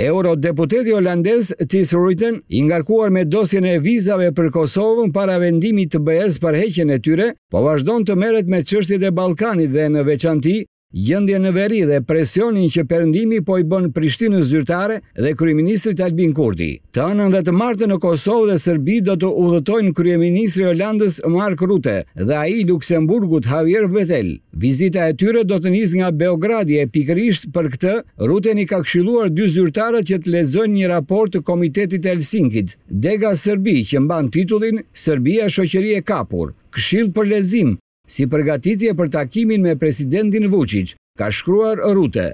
Eurodeputeti holandez Tis Ruiten, i ngarkuar me dosjen e vizave për Kosovën para vendimit të BE-s për heqjen e tyre, po vazhdon të merret me çështjet e Ballkanit dhe në veçanti gjëndje në veri dhe presionin që Perëndimi po i bën Prishtinës zyrtare dhe kryeministrit Albin Kurti. Të anën dhe të martë në Kosovë dhe Serbi do të udhëtojnë kryeministri Holandës Mark Rutte dhe ai i Luksemburgut Javier Betel. Vizita e tyre do të nis nga Beogradi e pikërisht për këtë Rutte i ka këshilluar dy zyrtare që të lexojnë një raport të Komitetit të Helsinkit, Dega Serbi që mban titullin Serbia shoqëri e kapur. Këshill për lezim si përgatitje për takimin me presidentin Vucic, ka shkruar rrute.